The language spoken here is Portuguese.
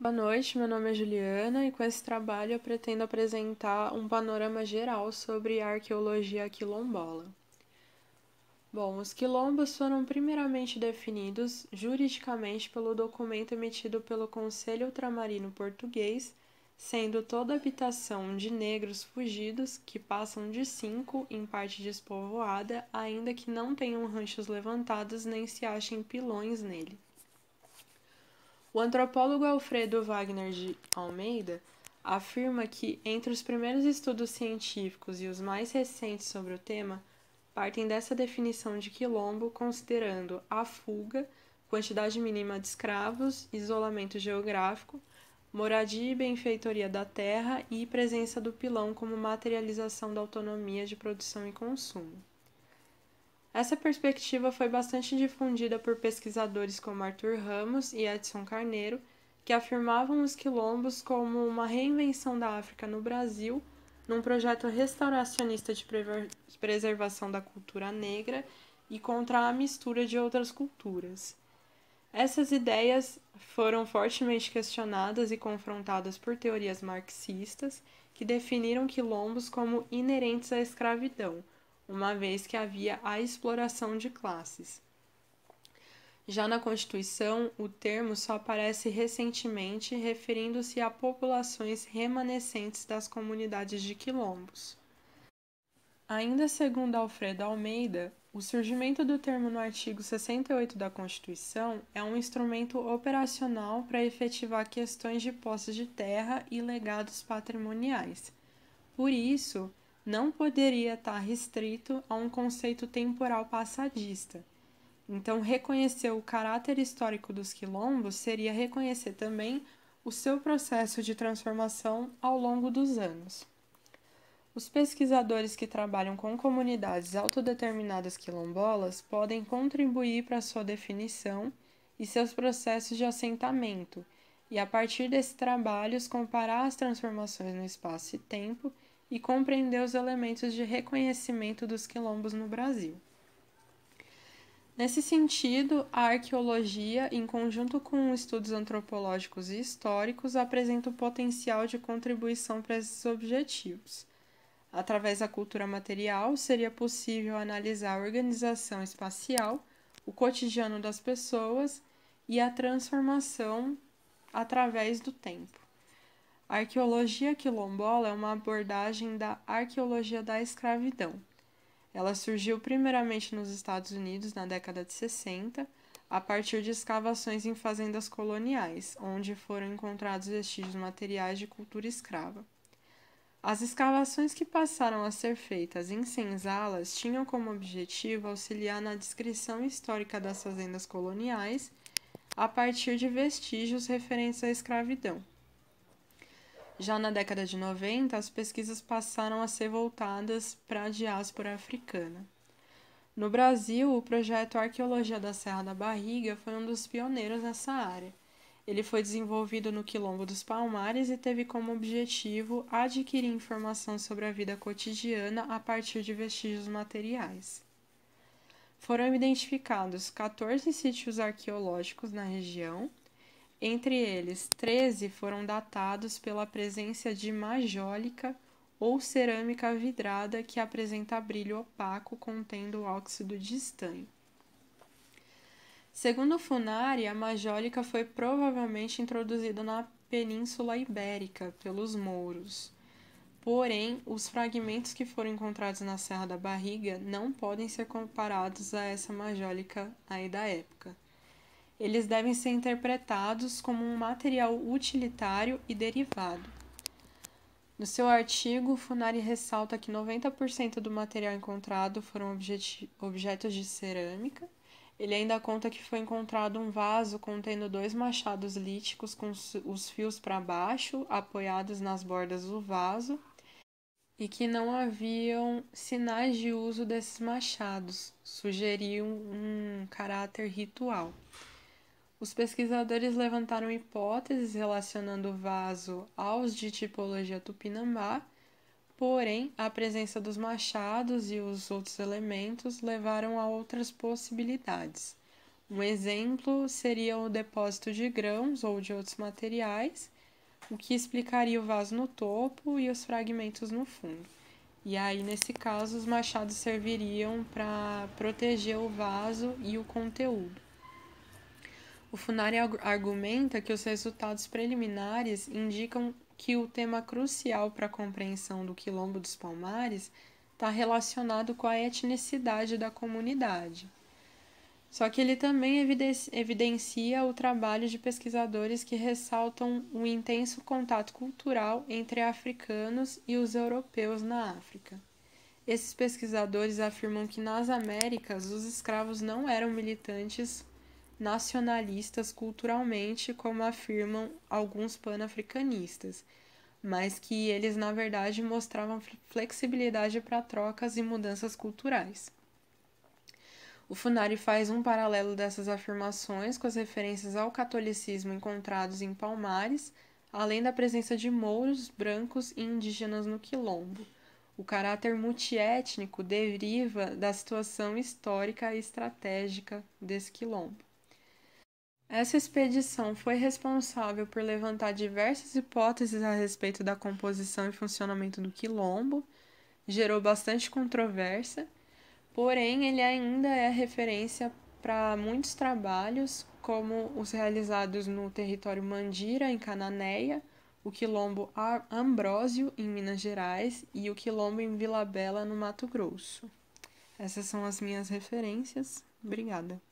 Boa noite, meu nome é Juliana e com esse trabalho eu pretendo apresentar um panorama geral sobre a arqueologia quilombola. Bom, os quilombos foram primeiramente definidos juridicamente pelo documento emitido pelo Conselho Ultramarino Português, sendo toda habitação de negros fugidos que passam de cinco em parte despovoada, ainda que não tenham ranchos levantados nem se achem pilões nele. O antropólogo Alfredo Wagner de Almeida afirma que, entre os primeiros estudos científicos e os mais recentes sobre o tema, partem dessa definição de quilombo, considerando a fuga, quantidade mínima de escravos, isolamento geográfico, moradia e benfeitoria da terra e presença do pilão como materialização da autonomia de produção e consumo. Essa perspectiva foi bastante difundida por pesquisadores como Arthur Ramos e Edson Carneiro, que afirmavam os quilombos como uma reinvenção da África no Brasil, num projeto restauracionista de preservação da cultura negra e contra a mistura de outras culturas. Essas ideias foram fortemente questionadas e confrontadas por teorias marxistas que definiram quilombos como inerentes à escravidão uma vez que havia a exploração de classes. Já na Constituição, o termo só aparece recentemente referindo-se a populações remanescentes das comunidades de quilombos. Ainda segundo Alfredo Almeida, o surgimento do termo no artigo 68 da Constituição é um instrumento operacional para efetivar questões de posse de terra e legados patrimoniais. Por isso, não poderia estar restrito a um conceito temporal passadista. Então, reconhecer o caráter histórico dos quilombos seria reconhecer também o seu processo de transformação ao longo dos anos. Os pesquisadores que trabalham com comunidades autodeterminadas quilombolas podem contribuir para sua definição e seus processos de assentamento, e a partir desse trabalho comparar as transformações no espaço e tempo e compreender os elementos de reconhecimento dos quilombos no Brasil. Nesse sentido, a arqueologia, em conjunto com estudos antropológicos e históricos, apresenta o potencial de contribuição para esses objetivos. Através da cultura material, seria possível analisar a organização espacial, o cotidiano das pessoas e a transformação através do tempo. A arqueologia quilombola é uma abordagem da arqueologia da escravidão. Ela surgiu primeiramente nos Estados Unidos na década de 60, a partir de escavações em fazendas coloniais, onde foram encontrados vestígios materiais de cultura escrava. As escavações que passaram a ser feitas em senzalas tinham como objetivo auxiliar na descrição histórica das fazendas coloniais a partir de vestígios referentes à escravidão. Já na década de 90, as pesquisas passaram a ser voltadas para a diáspora africana. No Brasil, o projeto Arqueologia da Serra da Barriga foi um dos pioneiros nessa área. Ele foi desenvolvido no Quilombo dos Palmares e teve como objetivo adquirir informação sobre a vida cotidiana a partir de vestígios materiais. Foram identificados 14 sítios arqueológicos na região, entre eles, 13 foram datados pela presença de majólica ou cerâmica vidrada que apresenta brilho opaco contendo óxido de estanho. Segundo Funari, a majólica foi provavelmente introduzida na Península Ibérica pelos mouros. Porém, os fragmentos que foram encontrados na Serra da Barriga não podem ser comparados a essa majólica aí da época. Eles devem ser interpretados como um material utilitário e derivado. No seu artigo, Funari ressalta que 90% do material encontrado foram objetos de cerâmica. Ele ainda conta que foi encontrado um vaso contendo dois machados líticos com os fios para baixo, apoiados nas bordas do vaso, e que não haviam sinais de uso desses machados, sugeriam um caráter ritual. Os pesquisadores levantaram hipóteses relacionando o vaso aos de tipologia tupinambá, porém, a presença dos machados e os outros elementos levaram a outras possibilidades. Um exemplo seria o depósito de grãos ou de outros materiais, o que explicaria o vaso no topo e os fragmentos no fundo. E aí, nesse caso, os machados serviriam para proteger o vaso e o conteúdo. O Funari argumenta que os resultados preliminares indicam que o tema crucial para a compreensão do Quilombo dos Palmares está relacionado com a etnicidade da comunidade. Só que ele também evidencia o trabalho de pesquisadores que ressaltam o intenso contato cultural entre africanos e os europeus na África. Esses pesquisadores afirmam que nas Américas os escravos não eram militantes nacionalistas culturalmente, como afirmam alguns panafricanistas, mas que eles, na verdade, mostravam flexibilidade para trocas e mudanças culturais. O Funari faz um paralelo dessas afirmações com as referências ao catolicismo encontrados em Palmares, além da presença de mouros, brancos e indígenas no quilombo. O caráter multiétnico deriva da situação histórica e estratégica desse quilombo. Essa expedição foi responsável por levantar diversas hipóteses a respeito da composição e funcionamento do quilombo, gerou bastante controvérsia, porém ele ainda é referência para muitos trabalhos, como os realizados no território Mandira, em Cananéia, o quilombo Ambrósio, em Minas Gerais, e o quilombo em Vila Bela, no Mato Grosso. Essas são as minhas referências. Obrigada.